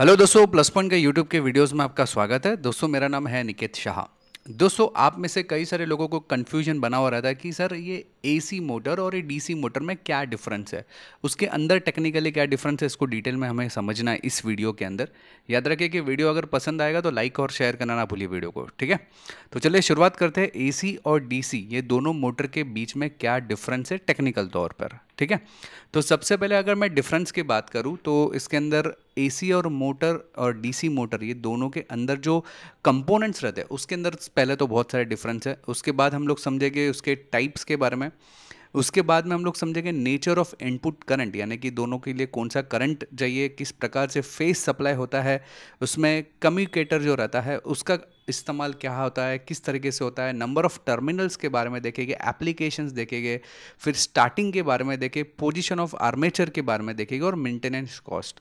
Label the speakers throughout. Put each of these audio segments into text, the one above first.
Speaker 1: Hello दोस्तों plus point के YouTube के वीडियोस में आपका स्वागत है दोस्तों मेरा नाम है निकेत शाह दोस्तों आप में से कई सारे लोगों को कन्फ्यूजन बना हुआ रहता है कि सर ये एसी मोटर और ये डीसी मोटर में क्या डिफरेंस है उसके अंदर टेक्निकली क्या डिफरेंस है इसको डिटेल में हमें समझना है इस वीडियो के अंदर याद रखें कि वीडियो अगर पसंद आएगा तो लाइक और शेयर करना ना भूलिए वीडियो को ठीक है तो चलिए शुरुआत करते हैं ए और डी ये दोनों मोटर के बीच में क्या डिफरेंस है टेक्निकल तौर पर ठीक है तो सबसे पहले अगर मैं डिफरेंस की बात करूँ तो इसके अंदर एसी और मोटर और डीसी मोटर ये दोनों के अंदर जो कंपोनेंट्स रहते हैं उसके अंदर पहले तो बहुत सारे डिफरेंस है उसके बाद हम लोग समझेंगे उसके टाइप्स के बारे में उसके बाद में हम लोग समझेंगे नेचर ऑफ इनपुट करंट यानी कि दोनों के लिए कौन सा करंट चाहिए किस प्रकार से फेस सप्लाई होता है उसमें कम्युनिकेटर जो रहता है उसका इस्तेमाल क्या होता है किस तरीके से होता है नंबर ऑफ़ टर्मिनल्स के बारे में देखेंगे एप्लीकेशंस देखेंगे फिर स्टार्टिंग के बारे में देखें पोजीशन ऑफ आर्मेचर के बारे में देखेंगे और मेंटेनेंस कॉस्ट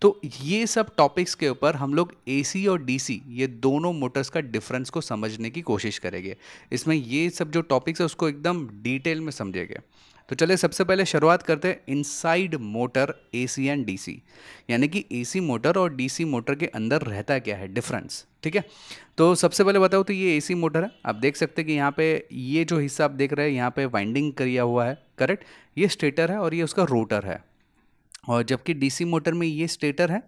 Speaker 1: तो ये सब टॉपिक्स के ऊपर हम लोग ए और डी ये दोनों मोटर्स का डिफरेंस को समझने की कोशिश करेंगे इसमें ये सब जो टॉपिक्स है उसको एकदम डिटेल में समझेंगे तो चलिए सबसे पहले शुरुआत करते हैं inside motor A C and C यानी कि सी मोटर और सी मोटर के अंदर रहता क्या है डिफरेंस ठीक है तो सबसे पहले बताओ तो ये सी मोटर है आप देख सकते हैं कि यहाँ पे ये जो हिस्सा आप देख रहे हैं यहाँ पे वाइंडिंग किया हुआ है करेक्ट ये स्टेटर है और ये उसका रोटर है और जबकि डीसी मोटर में ये स्टेटर है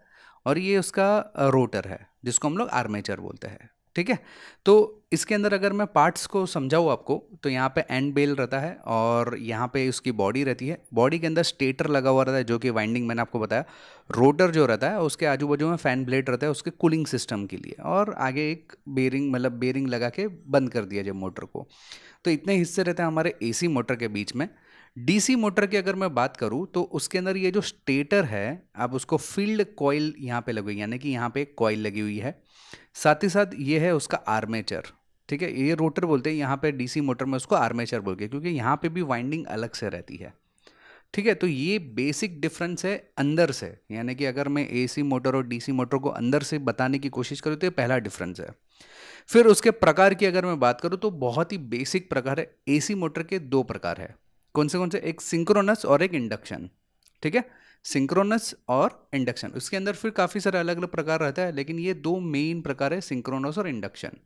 Speaker 1: और ये उसका रोटर है जिसको हम लोग आर्मेचर बोलते हैं ठीक है तो इसके अंदर अगर मैं पार्ट्स को समझाऊँ आपको तो यहाँ पे एंड बेल रहता है और यहाँ पे उसकी बॉडी रहती है बॉडी के अंदर स्टेटर लगा हुआ रहता है जो कि वाइंडिंग मैंने आपको बताया रोटर जो रहता है उसके आजू बाजू में फ़ैन ब्लेड रहता है उसके कूलिंग सिस्टम के लिए और आगे एक बेरिंग मतलब बेरिंग लगा के बंद कर दिया जाए मोटर को तो इतने हिस्से रहते हैं हमारे ए मोटर के बीच में डीसी मोटर की अगर मैं बात करूँ तो उसके अंदर ये जो स्टेटर है आप उसको फील्ड कॉइल यहाँ पे लगी यानी कि यहाँ पे कॉइल लगी हुई है साथ ही साथ ये है उसका आर्मेचर ठीक है ये रोटर बोलते हैं यहाँ पे डीसी मोटर में उसको आर्मेचर बोलते हैं क्योंकि यहाँ पे भी वाइंडिंग अलग से रहती है ठीक है तो ये बेसिक डिफरेंस है अंदर से यानी कि अगर मैं सी मोटर और सी मोटर को अंदर से बताने की कोशिश करूँ तो ये पहला डिफरेंस है फिर उसके प्रकार की अगर मैं बात करूँ तो बहुत ही बेसिक प्रकार है सी मोटर के दो प्रकार है कौन से कौन से एक सिंक्रोनस और एक इंडक्शन ठीक है सिंक्रोनस और इंडक्शन उसके अंदर फिर काफ़ी सारे अलग अलग प्रकार रहता है लेकिन ये दो मेन प्रकार है सिंक्रोनस और इंडक्शन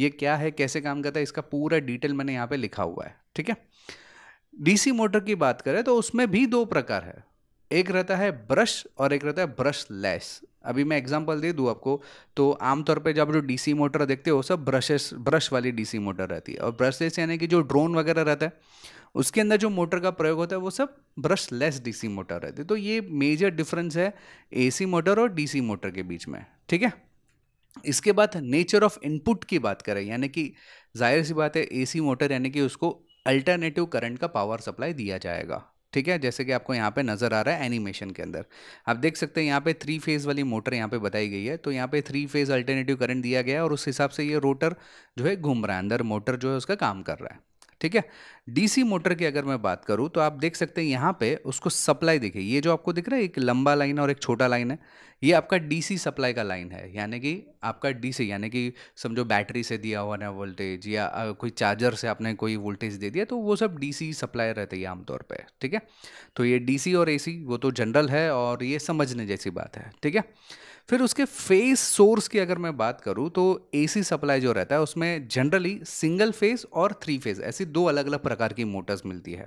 Speaker 1: ये क्या है कैसे काम करता है इसका पूरा डिटेल मैंने यहाँ पे लिखा हुआ है ठीक है डीसी मोटर की बात करें तो उसमें भी दो प्रकार है एक रहता है ब्रश और एक रहता है ब्रश लेस अभी मैं एग्जांपल दे दूँ आपको तो आमतौर पे जब जो डीसी मोटर देखते हो सब ब्रशेस ब्रश वाली डीसी मोटर रहती है और ब्रशेस यानी कि जो ड्रोन वगैरह रहता है उसके अंदर जो मोटर का प्रयोग होता है वो सब ब्रश लेस डी मोटर रहती है तो ये मेजर डिफरेंस है ए मोटर और डी मोटर के बीच में ठीक है इसके बाद नेचर ऑफ इनपुट की बात करें यानी कि जाहिर सी बात है ए मोटर यानी कि उसको अल्टरनेटिव करंट का पावर सप्लाई दिया जाएगा ठीक है जैसे कि आपको यहाँ पे नज़र आ रहा है एनिमेशन के अंदर आप देख सकते हैं यहाँ पे थ्री फेज़ वाली मोटर यहाँ पे बताई गई है तो यहाँ पे थ्री फेज़ अल्टरनेटिव करंट दिया गया है और उस हिसाब से ये रोटर जो है घूम रहा है अंदर मोटर जो है उसका काम कर रहा है ठीक है डीसी मोटर की अगर मैं बात करूँ तो आप देख सकते हैं यहाँ पे उसको सप्लाई देखिए ये जो आपको दिख रहा है एक लंबा लाइन और एक छोटा लाइन है ये आपका डीसी सप्लाई का लाइन है यानी कि आपका डीसी यानी कि समझो बैटरी से दिया हुआ ना वोल्टेज या कोई चार्जर से आपने कोई वोल्टेज दे दिया तो वो सब डीसी सप्लाई रहते हैं आमतौर पर ठीक है तो ये डीसी और एसी वो तो जनरल है और ये समझने जैसी बात है ठीक है फिर उसके फेस सोर्स की अगर मैं बात करूँ तो एसी सप्लाई जो रहता है उसमें जनरली सिंगल फेज और थ्री फेज ऐसी दो अलग अलग प्रकार की मोटर्स मिलती है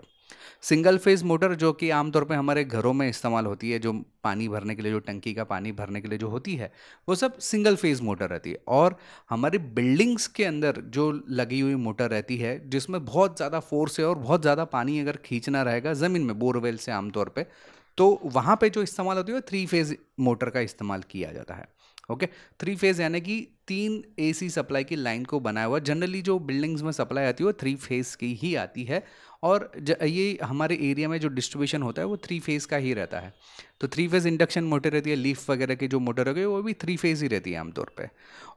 Speaker 1: सिंगल फेज मोटर जो कि आमतौर पे हमारे घरों में इस्तेमाल होती है जो पानी भरने के लिए जो टंकी का पानी भरने के लिए जो होती है वो सब सिंगल फेज मोटर रहती है और हमारी बिल्डिंग्स के अंदर जो लगी हुई मोटर रहती है जिसमें बहुत ज़्यादा फोर्स है और बहुत ज़्यादा पानी अगर खींचना रहेगा ज़मीन में बोरवेल से आमतौर पर तो वहाँ पे जो इस्तेमाल होती है थ्री फेज़ मोटर का इस्तेमाल किया जाता है ओके थ्री फेज़ यानी कि तीन एसी सप्लाई की लाइन को बनाया हुआ जनरली जो बिल्डिंग्स में सप्लाई आती है वो थ्री फेज़ की ही आती है और ये हमारे एरिया में जो डिस्ट्रीब्यूशन होता है वो थ्री फेज़ का ही रहता है तो थ्री फेज़ इंडक्शन मोटर रहती है लीफ वगैरह की जो मोटर हो गए वो भी थ्री फेज़ ही रहती है आमतौर पर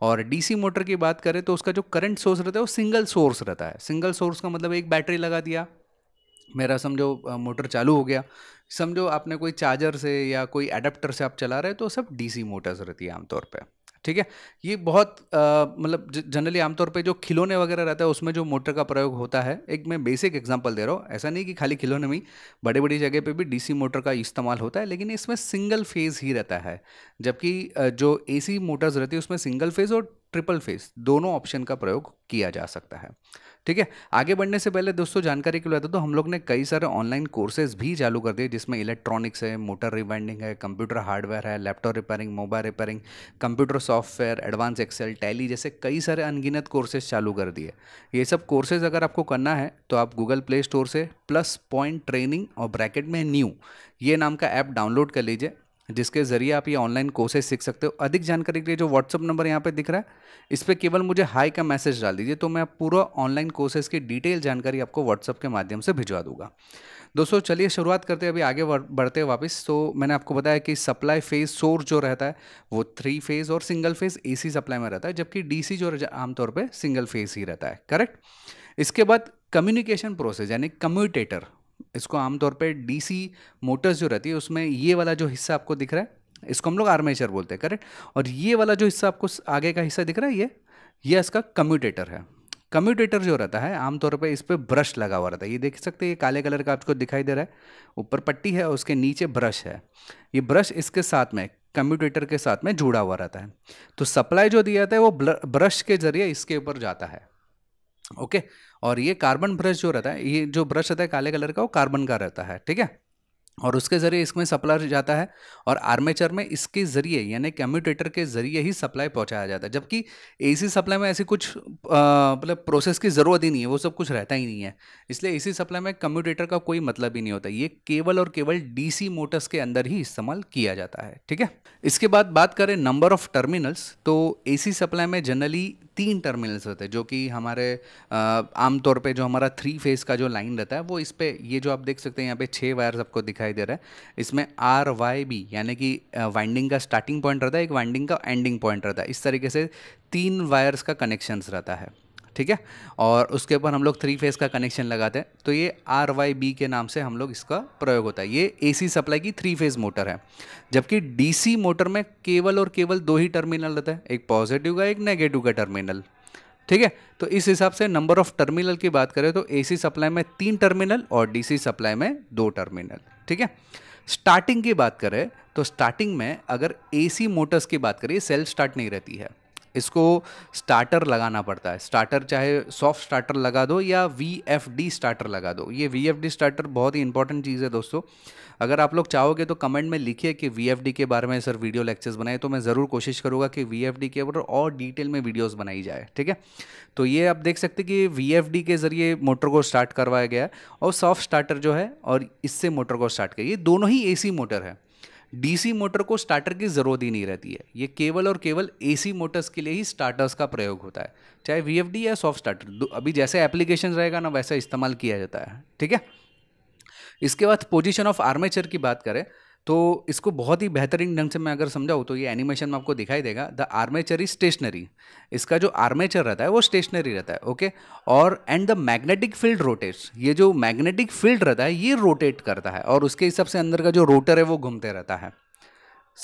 Speaker 1: और डी मोटर की बात करें तो उसका जो करंट सोर्स रहता है वो सिंगल सोर्स रहता है सिंगल सोर्स का मतलब एक बैटरी लगा दिया मेरा समझो मोटर चालू हो गया समझो आपने कोई चार्जर से या कोई अडेप्टर से आप चला रहे तो सब डीसी मोटर्स रहती है आमतौर पे ठीक है ये बहुत मतलब जनरली आमतौर पे जो खिलौने वगैरह रहता है उसमें जो मोटर का प्रयोग होता है एक मैं बेसिक एग्जांपल दे रहा हूँ ऐसा नहीं कि खाली खिलौने में बड़े बड़ी जगह पे भी डीसी मोटर का इस्तेमाल होता है लेकिन इसमें सिंगल फेज़ ही रहता है जबकि जो एसी मोटर्स रहती है उसमें सिंगल फेज़ और ट्रिपल फेस दोनों ऑप्शन का प्रयोग किया जा सकता है ठीक है आगे बढ़ने से पहले दोस्तों जानकारी के लिए तो हम लोग ने कई सारे ऑनलाइन कोर्सेज भी चालू कर दिए जिसमें इलेक्ट्रॉनिक्स है मोटर रिवाइंडिंग है कंप्यूटर हार्डवेयर है laptop repairing mobile repairing computer software advance Excel Tally जैसे कई सारे अनगिनत कोर्सेज चालू कर दिए ये सब कोर्सेज अगर आपको करना है तो आप गूगल प्ले स्टोर से प्लस पॉइंट ट्रेनिंग और ब्रैकेट में न्यू ये नाम का ऐप डाउनलोड कर लीजिए जिसके ज़रिए आप ये ऑनलाइन कोर्सेज सीख सकते हो अधिक जानकारी के लिए जो व्हाट्सअप नंबर यहाँ पे दिख रहा है इस पर केवल मुझे हाई का मैसेज डाल दीजिए तो मैं पूरा ऑनलाइन कोर्सेज की डिटेल जानकारी आपको व्हाट्सअप के माध्यम से भिजवा दूंगा दोस्तों चलिए शुरुआत करते हैं अभी आगे बढ़ते हैं वापस तो मैंने आपको बताया कि सप्लाई फेज़ सोर्स जो रहता है वो थ्री फेज़ और सिंगल फेज़ एसी सप्लाई में रहता है जबकि डीसी जो आमतौर पर सिंगल फेज़ ही रहता है करेक्ट इसके बाद कम्युनिकेशन प्रोसेस यानी कम्यूटेटर इसको आमतौर पर डीसी मोटर्स जो रहती है उसमें ये वाला जो हिस्सा आपको दिख रहा है इसको हम लोग आर्मेचर बोलते हैं करेक्ट और ये वाला जो हिस्सा आपको आगे का हिस्सा दिख रहा है ये ये इसका कम्यूटेटर है कम्यूटेटर जो रहता है आमतौर पर इस पर ब्रश लगा हुआ रहता है ये देख सकते हैं ये काले कलर का आपको दिखाई दे रहा है ऊपर पट्टी है और उसके नीचे ब्रश है ये ब्रश इसके साथ में कम्यूटेटर के साथ में जुड़ा हुआ रहता है तो सप्लाई जो दिया जाता है वो ब्रश के जरिए इसके ऊपर जाता है ओके okay? और ये कार्बन ब्रश जो रहता है ये जो ब्रश रहता है काले कलर का वो कार्बन का रहता है ठीक है और उसके ज़रिए इसमें सप्लाई जाता है और आर्मेचर में इसके ज़रिए यानी कम्यूटेटर के ज़रिए ही सप्लाई पहुंचाया जाता है जबकि एसी सप्लाई में ऐसी कुछ मतलब प्रोसेस की ज़रूरत ही नहीं है वो सब कुछ रहता ही नहीं है इसलिए एसी सप्लाई में कम्यूटेटर का कोई मतलब ही नहीं होता ये केवल और केवल डी मोटर्स के अंदर ही इस्तेमाल किया जाता है ठीक है इसके बाद बात करें नंबर ऑफ़ टर्मिनल्स तो ए सप्लाई में जनरली तीन टर्मिनल्स होते हैं जो कि हमारे आमतौर पे जो हमारा थ्री फेज का जो लाइन रहता है वो इस पर ये जो आप देख सकते हैं यहाँ पे छः वायर्स आपको दिखाई दे रहा है इसमें आर वाई बी यानी कि वाइंडिंग का स्टार्टिंग पॉइंट रहता है एक वाइंडिंग का एंडिंग पॉइंट रहता है इस तरीके से तीन वायर्स का कनेक्शंस रहता है ठीक है और उसके ऊपर हम लोग थ्री फेज़ का कनेक्शन लगाते हैं तो ये आर वाई बी के नाम से हम लोग इसका प्रयोग होता है ये एसी सप्लाई की थ्री फेज़ मोटर है जबकि डीसी मोटर में केवल और केवल दो ही टर्मिनल रहता है एक पॉजिटिव का एक नेगेटिव का टर्मिनल ठीक है तो इस हिसाब से नंबर ऑफ टर्मिनल की बात करें तो सी सप्लाई में तीन टर्मिनल और सी सप्लाई में दो टर्मिनल ठीक है स्टार्टिंग की बात करें तो स्टार्टिंग में अगर एसी मोटर्स की बात करें सेल्फ स्टार्ट नहीं रहती है इसको स्टार्टर लगाना पड़ता है स्टार्टर चाहे सॉफ्ट स्टार्टर लगा दो या वी एफ डी स्टार्टर लगा दो ये वी एफ डी स्टार्टर बहुत ही इंपॉर्टेंट चीज़ है दोस्तों अगर आप लोग चाहोगे तो कमेंट में लिखिए कि वी एफ डी के बारे में सर वीडियो लेक्चर्स बनाए तो मैं ज़रूर कोशिश करूँगा कि वी एफ डी के ऊपर और डिटेल में वीडियोज़ बनाई जाए ठीक है तो ये आप देख सकते कि वी एफ डी के ज़रिए मोटर को स्टार्ट करवाया गया और सॉफ्ट स्टार्टर जो है और इससे मोटर को स्टार्ट किया ये दोनों ही ए सी मोटर है डीसी मोटर को स्टार्टर की ज़रूरत ही नहीं रहती है ये केवल और केवल एसी मोटर्स के लिए ही स्टार्टर्स का प्रयोग होता है चाहे वी या सॉफ्ट स्टार्टर अभी जैसे एप्लीकेशन रहेगा ना वैसा इस्तेमाल किया जाता है ठीक है इसके बाद पोजिशन ऑफ आर्मेचर की बात करें तो इसको बहुत ही बेहतरीन ढंग से मैं अगर समझाऊँ तो ये एनिमेशन में आपको दिखाई देगा द आर्मेचर इज स्टेशनरी इसका जो आर्मेचर रहता है वो स्टेशनरी रहता है ओके और and the magnetic field rotates ये जो मैग्नेटिक फील्ड रहता है ये रोटेट करता है और उसके हिसाब से अंदर का जो रोटर है वो घूमते रहता है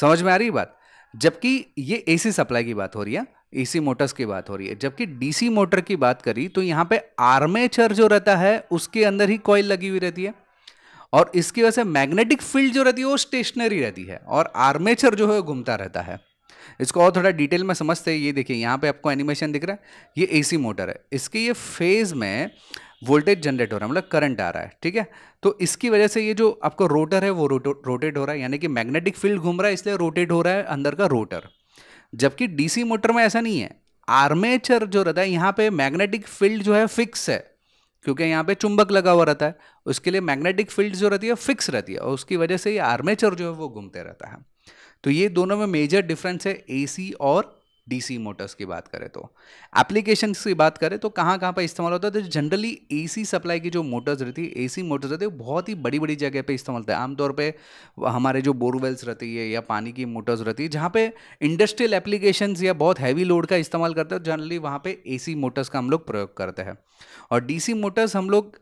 Speaker 1: समझ में आ रही बात जबकि ये एसी सप्लाई की बात हो रही है एसी मोटर्स की बात हो रही है जबकि डीसी मोटर की बात करी तो यहाँ पे आर्मेचर जो रहता है उसके अंदर ही कॉयल लगी हुई रहती है और इसकी वजह से मैग्नेटिक फील्ड जो रहती है वो स्टेशनरी रहती है और आर्मेचर जो है घूमता रहता है इसको और थोड़ा डिटेल में समझते हैं ये देखिए यहाँ पे आपको एनिमेशन दिख रहा है ये एसी मोटर है इसके ये फेज़ में वोल्टेज जनरेट हो रहा है मतलब करंट आ रहा है ठीक है तो इसकी वजह से ये जो आपका रोटर है वो रोटो, रोटेट हो रहा है यानी कि मैग्नेटिक फील्ड घूम रहा है इसलिए रोटेट हो रहा है अंदर का रोटर जबकि डीसी मोटर में ऐसा नहीं है आर्मेचर जो रहता है यहाँ पे मैग्नेटिक फील्ड जो है फिक्स है क्योंकि यहाँ पे चुंबक लगा हुआ रहता है उसके लिए मैग्नेटिक फील्ड जो रहती है फिक्स रहती है और उसकी वजह से ये आर्मेचर जो है वो घूमते रहता है तो ये दोनों में मेजर डिफरेंस है एसी और डीसी मोटर्स की बात करें तो एप्लीकेशन की बात करें तो कहाँ कहाँ पर इस्तेमाल होता है तो जनरली एसी सप्लाई की जो मोटर्स रहती है एसी मोटर्स रहती है बहुत ही बड़ी बड़ी जगह पे इस्तेमाल होता है आमतौर पे हमारे जो बोरवेल्स रहती है या पानी की मोटर्स रहती है जहाँ पे इंडस्ट्रियल एप्लीकेशन या बहुत हैवी लोड का इस्तेमाल करते हैं जनरली वहाँ पर ए मोटर्स का हम लोग प्रयोग करते हैं और डी मोटर्स हम लोग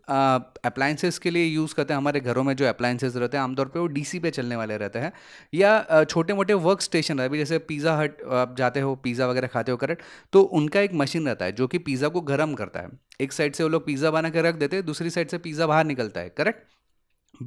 Speaker 1: अप्लाइंसेस के लिए यूज़ करते हैं हमारे घरों में जो अप्लाइंसेज रहते हैं आमतौर पर वो डी पे चलने वाले रहते हैं या छोटे मोटे वर्क स्टेशन हैं जैसे पिज़्ज़ा हट आप जाते हो पिज़्ज़ा वगैरह खाते हो करेक्ट तो उनका एक मशीन रहता है जो कि पिज़्ज़ा को गर्म करता है एक साइड से वो लोग पिज़्ज़ा बना के रख देते हैं दूसरी साइड से पिज़्ज़ा बाहर निकलता है करेक्ट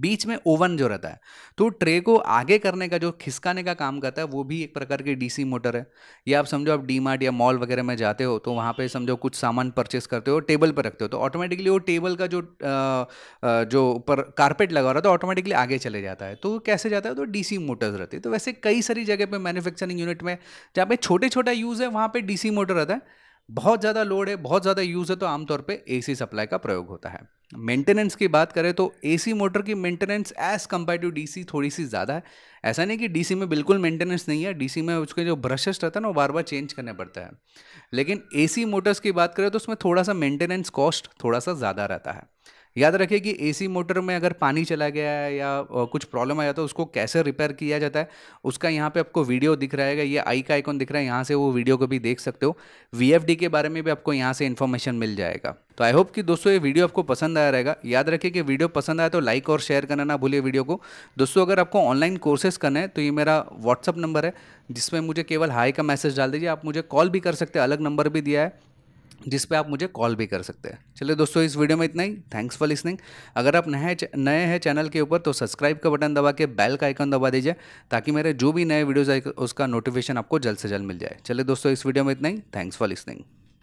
Speaker 1: बीच में ओवन जो रहता है तो ट्रे को आगे करने का जो खिसकाने का काम करता है वो भी एक प्रकार की डीसी मोटर है या आप समझो आप डी मार्ट या मॉल वगैरह में जाते हो तो वहाँ पे समझो कुछ सामान परचेस करते हो टेबल पर रखते हो तो ऑटोमेटिकली वो टेबल का जो आ, जो ऊपर कारपेट लगा रहा है तो ऑटोमेटिकली आगे चले जाता है तो कैसे जाता है तो डी मोटर्स रहती है तो वैसे कई सारी जगह पर मैनुफैक्चरिंग यूनिट में जहाँ पे छोटे छोटा यूज़ है वहाँ पर डी मोटर रहता है बहुत ज़्यादा लोड है बहुत ज़्यादा यूज़ है तो आमतौर पर ए सप्लाई का प्रयोग होता है मेंटेनेंस की बात करें तो एसी मोटर की maintenance as compare to DC थोड़ी सी ज़्यादा है ऐसा नहीं कि डीसी में बिल्कुल मेंटेनेंस नहीं है डीसी में उसके जो ब्रशेस रहता है ना वो बार बार चेंज करने पड़ता है लेकिन एसी मोटर्स की बात करें तो उसमें थोड़ा सा मेंटेनेंस कॉस्ट थोड़ा सा ज़्यादा रहता है याद रखिए कि एसी मोटर में अगर पानी चला गया है या कुछ प्रॉब्लम आ जाता है उसको कैसे रिपेयर किया जाता है उसका यहाँ पे आपको वीडियो दिख रहा है ये आई का आइकॉन दिख रहा है यहाँ से वो वीडियो को भी देख सकते हो वी के बारे में भी आपको यहाँ से इन्फॉर्मेशन मिल जाएगा तो आई होप कि दोस्तों ये वीडियो आपको पसंद आया रहेगा याद रखिए कि वीडियो पसंद आया तो लाइक और शेयर करना ना भूलिए वीडियो को दोस्तों अगर आपको ऑनलाइन कोर्सेज करना है तो ये मेरा व्हाट्सअप नंबर है जिसमें मुझे केवल हाई का मैसेज डाल दीजिए आप मुझे कॉल भी कर सकते हैं अलग नंबर भी दिया है जिस पे आप मुझे कॉल भी कर सकते हैं चलिए दोस्तों इस वीडियो में इतना ही थैंक्स फॉर लिसनिंग अगर आप नए नए हैं चैनल के ऊपर तो सब्सक्राइब का बटन दबा के बेल का आइकन दबा दीजिए ताकि मेरे जो भी नए वीडियोज़ आए उसका नोटिफिकेशन आपको जल्द से जल्द मिल जाए चलिए दोस्तों इस वीडियो में इतना ही थैंक्स फॉर लिसनिंग